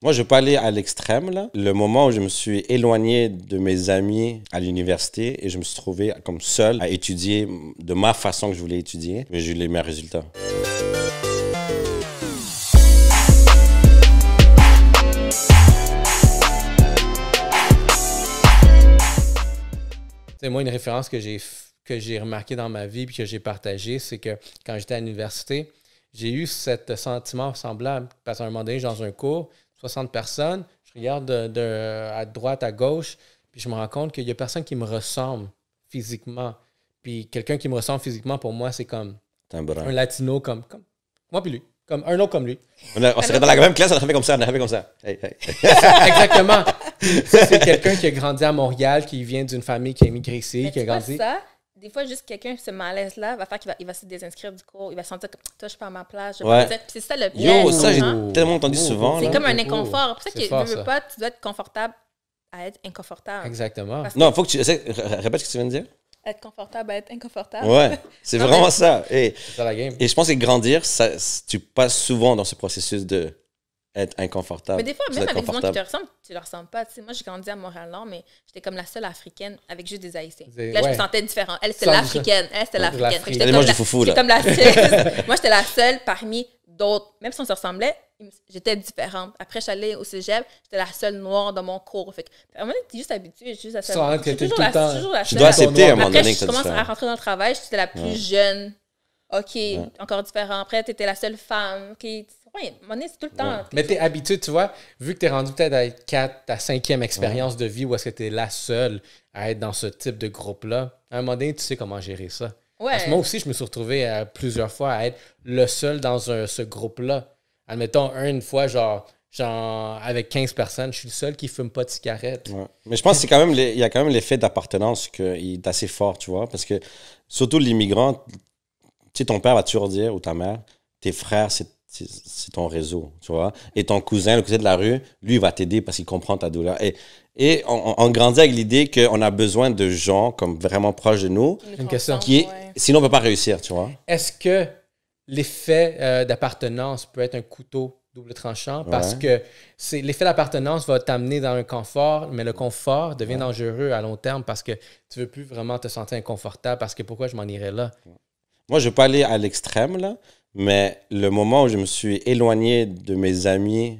Moi, je vais pas aller à l'extrême, Le moment où je me suis éloigné de mes amis à l'université et je me suis trouvé comme seul à étudier de ma façon que je voulais étudier, mais j'ai eu les meilleurs résultats. C'est moi, une référence que j'ai que remarqué dans ma vie et que j'ai partagée, c'est que quand j'étais à l'université, j'ai eu ce sentiment semblable parce qu'à un moment donné, dans un cours, 60 personnes, je regarde de, à droite, à gauche, puis je me rends compte qu'il y a personne qui me ressemble physiquement. Puis quelqu'un qui me ressemble physiquement, pour moi, c'est comme un, latino comme, comme moi puis lui. Comme un autre comme lui. On, serait dans la même classe, on a fait comme ça, on a fait comme ça. Exactement. c'est quelqu'un qui a grandi à Montréal, qui vient d'une famille qui a immigré ici, qui a grandi des fois, juste quelqu'un, ce malaise-là, va faire qu'il va, il va se désinscrire du cours. Il va sentir que toi, je suis pas à ma place. c'est ça le pire. Yo, ça, j'ai hein. tellement entendu souvent. C'est comme un inconfort. C'est pour ça que fort, tu veux pas, tu dois être confortable à être inconfortable. Exactement. Non, il faut que tu. Répète ce que tu viens de dire. Être confortable à être inconfortable. Ouais, c'est vraiment ça. Et, ça la game. Et je pense que grandir, ça, tu passes souvent dans ce processus de être inconfortable. Mais des fois, même avec des gens qui te ressemblent, tu ne leur ressembles pas. sais, moi, j'ai grandi à montréal mais j'étais comme la seule Africaine avec juste des Haïtiens. Là, je me sentais différente. Elle, c'était l'Africaine. Elle, c'était l'Africaine. Moi, suis foufou, là. comme la seule. moi, j'étais la seule parmi d'autres. Même si on se ressemblait, j'étais différente. Après, j'allais au cégep, j'étais la seule noire dans mon cours. Fait que, à un moment donné, es juste habituée, juste à toujours, la, seule. Tu dois accepter à un moment donné que je commence à rentrer dans le travail, j'étais la plus jeune. OK, encore différente. Après, tu étais la seule femme. OK, c'est tout le temps. Mais t'es habitué, tu vois, vu que t'es rendu peut-être à 4, ta cinquième expérience de vie où est-ce que t'es la seule à être dans ce type de groupe-là, à un moment donné, tu sais comment gérer ça. moi aussi, je me suis retrouvé plusieurs fois à être le seul dans ce groupe-là. Admettons, une fois, genre, genre, avec 15 personnes, je suis le seul qui fume pas de cigarette. Mais je pense qu'il y a quand même l'effet d'appartenance qui est assez fort, tu vois, parce que surtout l'immigrant, tu sais, ton père va toujours dire, ou ta mère, tes frères, c'est c'est ton réseau, tu vois. Et ton cousin, le cousin de la rue, lui, il va t'aider parce qu'il comprend ta douleur. Et, et on, grandit avec l'idée qu'on a besoin de gens comme vraiment proches de nous. Une question. Sinon, on ne peut pas réussir, tu vois. Est-ce que l'effet euh, d'appartenance peut être un couteau double tranchant parce que l'effet d'appartenance va t'amener dans un confort, mais le confort devient dangereux à long terme parce que tu veux plus vraiment te sentir inconfortable parce que pourquoi je m'en irais là? Moi, je veux pas aller à l'extrême, là, mais le moment où je me suis éloigné de mes amis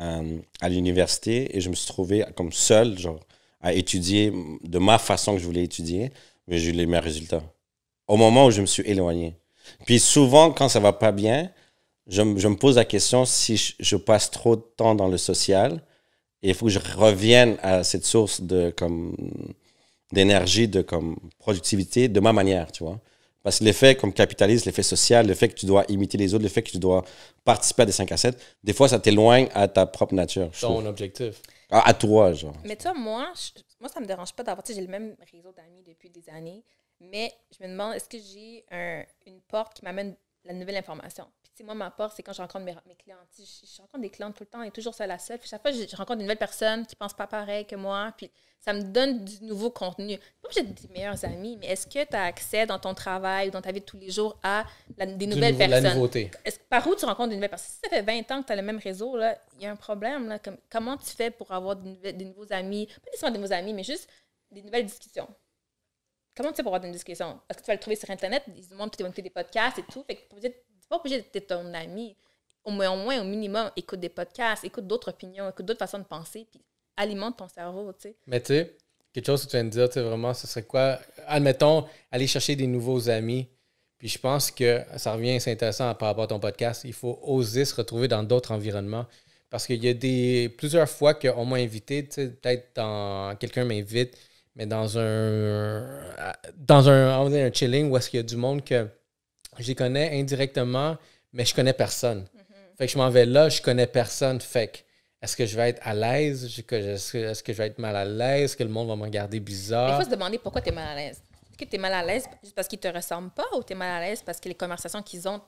euh, à l'université et je me suis trouvé comme seul, genre, à étudier de ma façon que je voulais étudier, mais j'ai eu les meilleurs résultats. Au moment où je me suis éloigné. Puis souvent, quand ça ne va pas bien, je, me pose la question si je, passe trop de temps dans le social et il faut que je revienne à cette source d'énergie, de comme productivité de ma manière, tu vois. Parce que l'effet comme capitaliste, l'effet social, le fait que tu dois imiter les autres, le fait que tu dois participer à des 5 à 7, des fois, ça t'éloigne à ta propre nature. Ton objectif. À, toi, genre. Mais toi, moi, moi ça me dérange pas d'avoir. Tu sais, j'ai le même réseau d'amis depuis des années, mais je me demande, est-ce que j'ai une porte qui m'amène la nouvelle information? moi, ma porte, c'est quand je rencontre mes, mes clientes. Je, rencontre des clients tout le temps, et toujours ça la seule. chaque fois, je, rencontre une nouvelle personne qui pense pas pareil que moi. Puis ça me donne du nouveau contenu. Pas des meilleurs amis, mais est-ce que tu as accès dans ton travail ou dans ta vie de tous les jours à des nouvelles personnes personnes? La nouveauté. Par où tu rencontres une nouvelle personne? Si ça fait 20 ans que tu as le même réseau, il y a un problème. Là, comment tu fais pour avoir des, de nouveaux amis? Pas nécessairement des nouveaux amis, mais juste des nouvelles discussions comment tu fais pour avoir des discussions? Est-ce que tu vas le trouver sur Internet? Ils nous montrent, tu des podcasts et tout. Fait que peut-être pas obligé d'être ton ami. Au moins, au minimum, écoute des podcasts, écoute d'autres opinions, écoute d'autres façons de penser, puis alimente ton cerveau, tu sais. Mais tu sais, quelque chose que tu viens de dire, tu sais, vraiment, ce serait quoi? Admettons, aller chercher des nouveaux amis. Puis je pense que ça revient, c'est intéressant par rapport à ton podcast. Il faut oser se retrouver dans d'autres environnements. Parce qu'il y a des, plusieurs fois qu'on m'a invité, tu sais, peut-être dans, quelqu'un m'invite, mais dans un, dans un, on va un chilling où est-ce qu'il y a du monde que j'y connais indirectement, mais je connais personne. Fait que je m'en vais là, je connais personne. Fait que est-ce que je vais être à l'aise? Est-ce que, je vais être mal à l'aise? Est-ce que le monde va me regarder bizarre? Il faut se demander pourquoi tu es mal à l'aise. Est-ce que tu es mal à l'aise juste parce qu'ils te ressemblent pas ou tu es mal à l'aise parce que les conversations qu'ils ont,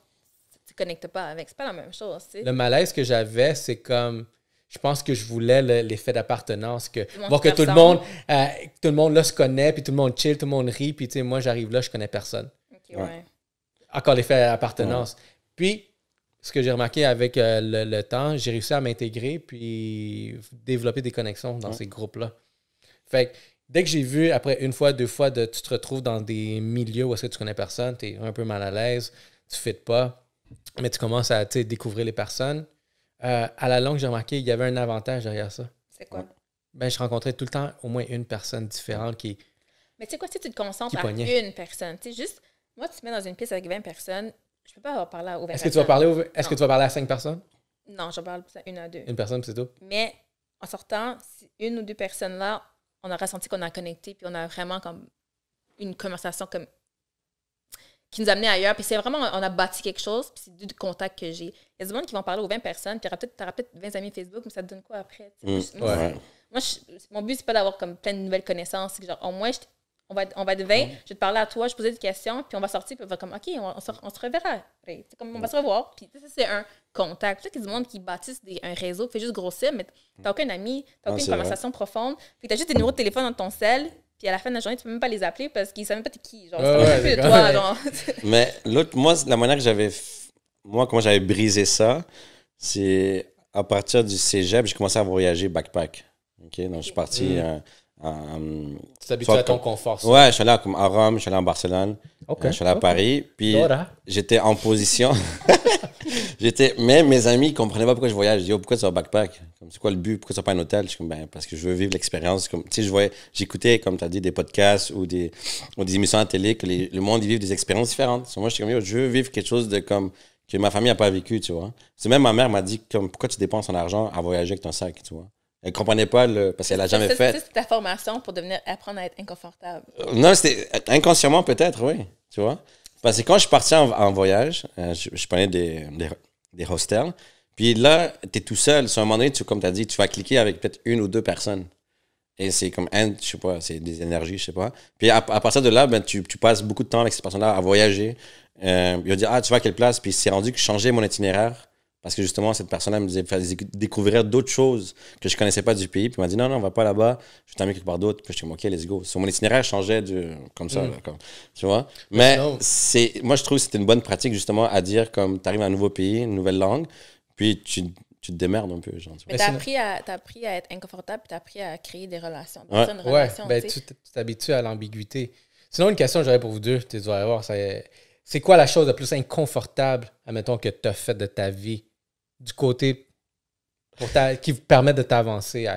tu connectes pas avec? C'est pas la même chose. Le malaise que j'avais, c'est comme. Je pense que je voulais l'effet d'appartenance, que voir que tout le monde, euh, tout le monde là se connaît, puis tout le monde chill, tout le monde rit, puis moi j'arrive là, je connais personne. Encore l'effet appartenance. Puis, ce que j'ai remarqué avec euh, le, temps, j'ai réussi à m'intégrer puis développer des connexions dans ces groupes-là. Fait que dès que j'ai vu, après une fois, deux fois, tu te retrouves dans des milieux où est-ce que tu connais personne, tu es un peu mal à l'aise, tu ne pas, mais tu commences à découvrir les personnes. Euh, à la longue, j'ai remarqué qu'il y avait un avantage derrière ça. C'est quoi? Ben, je rencontrais tout le temps au moins une personne différente qui. Mais tu sais quoi, si tu te concentres à une personne, tu sais, juste moi, tu te mets dans une pièce avec 20 personnes, je peux pas avoir parlé à 20 Est-ce que tu vas parler, est-ce que tu vas parler à 5 personnes? Non, je parle à une à deux. Une personne, c'est tout? Mais en sortant, une ou deux personnes là, on aura senti qu'on a connecté, puis on a vraiment comme une conversation comme qui nous amenait ailleurs. Puis c'est vraiment, on a bâti quelque chose, puis c'est du contact que j'ai. Il y a des gens qui vont parler aux 20 personnes, puis tu as peut-être 20 amis Facebook, mais ça te donne quoi après? Mm. moi, mon but, c'est pas d'avoir comme plein de nouvelles connaissances. genre, au moins, on va être, on va 20, mm. je vais te parler à toi, je poser des questions, puis on va sortir, puis on va comme, OK, on, se, reverra. C'est Comme, on va mm. se revoir, puis c'est un contact. Tu sais qu'il y a du monde qui bâtissent des, un réseau, qui fait juste grossir, mais mm. t'as aucun ami, t'as aucune conversation profonde, puis t'as juste des numéros de téléphone dans ton cell, puis à la fin de la journée, tu peux même pas les appeler parce qu'ils savent même pas t'es qui. Genre, c'est toi, genre. mais l'autre, moi, la manière que j'avais, moi, comment j'avais brisé ça, c'est à partir du cégep, j'ai commencé à voyager backpack. OK, donc je suis parti tu euh, t'habitues à ton confort. Ça. Ouais, je suis allé à, Rome, je suis allé à Barcelone, euh, je suis allé à Paris. Puis j'étais en position. j'étais, mais mes amis ne comprenaient pas pourquoi je voyage. Je dis, oh, pourquoi tu un backpack comme, C'est quoi le but Pourquoi tu pas un hôtel Je comme, ben, parce que je veux vivre l'expérience. tu sais, je j'écoutais, comme tu as dit, des podcasts ou des, des émissions à télé, que le monde, ils vivent des expériences différentes. moi, je suis comme, je veux vivre quelque chose de comme que ma famille n'a pas vécu, tu vois. C'est même ma mère m'a dit, comme, pourquoi tu dépenses ton argent à voyager avec ton sac, tu vois. Elle comprenait pas le, parce qu'elle a jamais fait. C'était c'est ta formation pour devenir apprendre à être inconfortable. Euh, non, c'était euh, inconsciemment peut-être, oui. Tu vois? Parce que quand je suis parti en, voyage, euh, je, je prenais des, des, hostels. Puis là, tu es tout seul. Sur un moment donné, tu, comme tu as dit, tu vas cliquer avec peut-être une ou deux personnes. Et c'est comme, hein, je sais pas, c'est des énergies, je sais pas. Puis à, partir de là, ben, tu, passes beaucoup de temps avec ces personnes-là à voyager. ils vont dire, ah, tu vas à quelle place? Puis c'est rendu que changer mon itinéraire parce que justement, cette personne-là me disait, découvrir d'autres choses que je connaissais pas du pays. Puis m'a dit, non, non, on va pas là-bas, je t'emmène quelque part d'autre. Puis je dit, OK, let's go. So, mon itinéraire changeait comme ça, mm. tu vois. Mais c'est, moi, je trouve que c'était une bonne pratique, justement, à dire, comme, tu arrives à un nouveau pays, une nouvelle langue, puis tu, te démerdes un peu. mais t'as appris, à, as appris à être inconfortable, puis t'as appris à créer des relations. Ouais, une relation, ben, tu t'habitues à l'ambiguïté. Sinon, une question que j'aurais pour vous deux, tu dois avoir c'est quoi la chose la plus inconfortable, admettons, que tu as faite de ta vie du côté qui vous permet de t'avancer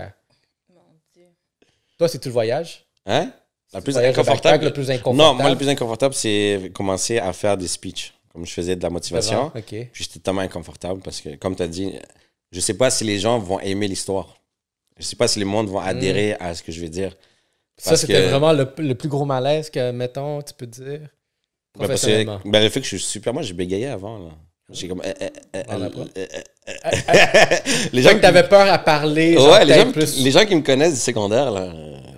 Toi, c'est tout le voyage? Hein? Le plus, inconfortable. le plus inconfortable. Non, moi, le plus inconfortable, c'est commencer à faire des speeches. Comme je faisais de la motivation. j'étais tellement inconfortable parce que, comme tu as dit, je sais pas si les gens vont aimer l'histoire. Je sais pas si les monde vont hmm. adhérer à ce que je vais dire. Ça, c'était vraiment le, plus gros malaise que, mettons, tu peux dire. Ben, parce que, ben, le fait que je suis super. Moi, j'ai bégayé avant. Là. J'ai comme. les gens que t'avais peur à parler. les gens, qui me connaissent du secondaire là,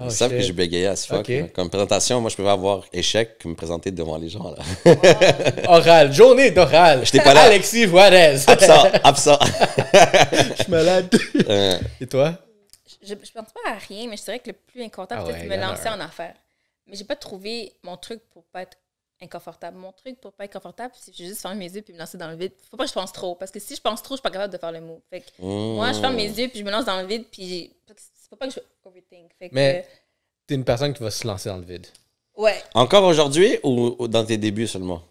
oh, ils savent que j'ai bégayé à ce fuck. Comme présentation, moi, je pouvais avoir échec que me présenter devant les gens. Là. Oral, journée d'oral. J'étais pas là. Alexis Juarez. absent, absent. je suis malade. Euh. Et toi? Je, pense pas à rien, mais je dirais que le plus important, ah c'est de me lancer en affaires. Mais j'ai pas trouvé mon truc pour pas être inconfortable. Mon truc pour pas être confortable, c'est juste fermer mes yeux puis me lancer dans le vide. Faut pas que je pense trop, parce que si je pense trop, je suis pas capable de faire le mot. Fait que mmh. moi, je ferme mes yeux puis je me lance dans le vide, puis c'est pas que je overthink. Fait Mais t'es une personne qui va se lancer dans le vide. Ouais. Encore aujourd'hui ou, dans tes débuts seulement?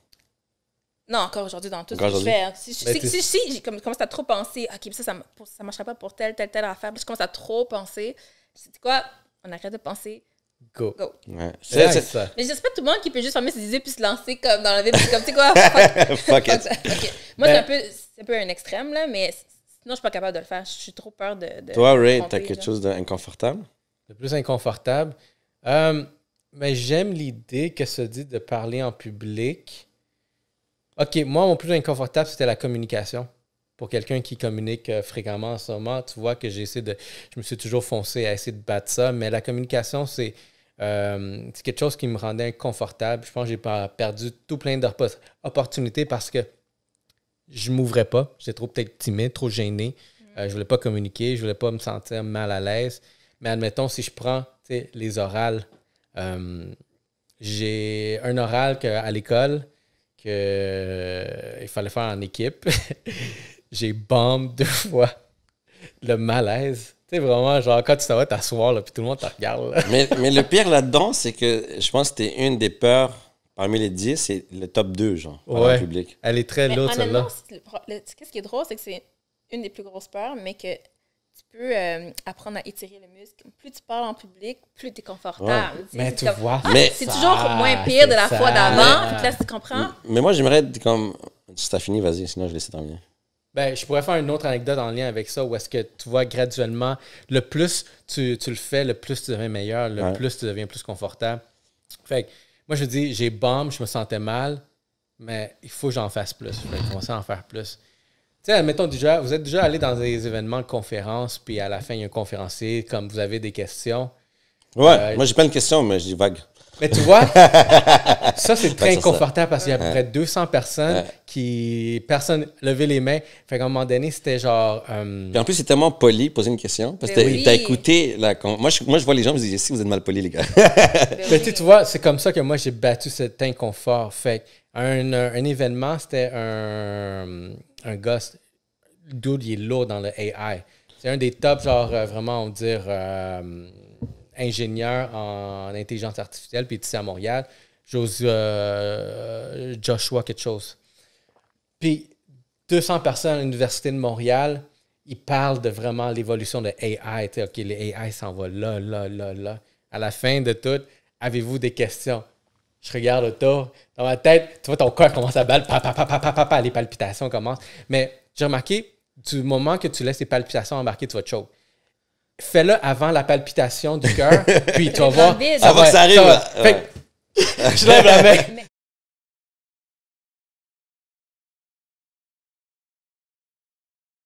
Non, encore aujourd'hui, dans tout ce que je fais. Si, je, ben, si, si, commence à trop penser, OK, ça, ça marchera pas pour telle, telle, telle affaire, je commence à trop penser, c'est quoi? On arrête de penser, Go. C'est, Mais j'espère tout le monde qui peut juste fermer ses puis se lancer comme dans la vie, comme, quoi, Moi, c'est, ben- un peu, c'est un extrême, là, mais sinon, je suis pas capable de le faire. Je suis trop peur de. Toi, Ray, tu as quelque chose d'inconfortable? De plus inconfortable. Euh, mais j'aime l'idée que se dit de parler en public. OK, moi, mon plus inconfortable, c'était la communication pour quelqu'un qui communique euh, fréquemment en ce moment, tu vois que j'essaie de. Je me suis toujours foncé à essayer de battre ça, mais la communication, c'est. Euh, quelque chose qui me rendait inconfortable. Je pense que j'ai perdu tout plein d'opportunités parce que je m'ouvrais pas. J'étais trop peut-être timide, trop gêné. Euh, mm. Je ne voulais pas communiquer, je voulais pas me sentir mal à l'aise. Mais admettons, si je prends les orales, j'ai un oral à l'école qu'il il fallait faire en équipe. j'ai bombe deux fois le malaise. Tu sais, vraiment, genre, quand tu t'en vas t'asseoir, là, puis tout le monde te regarde. Mais, mais le pire là-dedans, c'est que je pense que c'était une des peurs parmi les dix, c'est le top 2, genre, par public. Elle est très lourde, celle-là. Qu'est-ce qui est drôle, c'est que c'est une des plus grosses peurs, mais que tu peux euh, apprendre à étirer le muscle. Plus tu parles en public, plus tu es confortable. Mais tu vois. c'est toujours moins pire de la fois d'avant. Là, tu comprends. Mais, moi, j'aimerais, comme. Si t'as fini, vas-y, sinon je vais laisse terminer. Ben, je pourrais faire une autre anecdote en lien avec ça où est-ce que tu vois graduellement, le plus tu, le fais, le plus tu deviens meilleur, le plus tu deviens plus confortable. Fait moi, je dis, j'ai bombe, je me sentais mal, mais il faut que j'en fasse plus. Je vais commencer à en faire plus. Tu sais, admettons, déjà, vous êtes déjà allé dans des événements de conférences, puis à la fin, il y a un conférencier, comme vous avez des questions. Ouais, euh, moi, j'ai pas de questions, mais je dis vague. Mais tu vois, ça, c'est très inconfortable parce qu'il y a à peu près 200 personnes qui. Personne levait les mains. Fait qu'à un moment donné, c'était genre. Euh, en plus, c'est tellement poli poser une question. Parce que ben t'as écouté la. Moi je, moi, je vois les gens, je me dis, si vous êtes mal poli, les gars. Ben Mais tu vois, c'est comme ça que moi, j'ai battu cet inconfort. Fait un, un, événement, c'était un, un gosse. Dude, il est lourd dans le AI. C'est un des top genre, euh, vraiment, on va dire. Euh, ingénieur en intelligence artificielle, puis sais à Montréal, Jose, euh, Joshua quelque chose. Puis 200 personnes à l'Université de Montréal, ils parlent de vraiment l'évolution de AI. OK, les AI s'en va là, là, là, là. À la fin de tout, avez-vous des questions? Je regarde autour. Dans ma tête, tu vois, ton cœur commence à battre. Pa, pa, pa, pa, les palpitations commencent. Mais j'ai remarqué, du moment que tu laisses les palpitations embarquer, tu vas te fais-le avant la palpitation du cœur, puis tu vas voir. Ça va ça arrive. Fait je lève la main.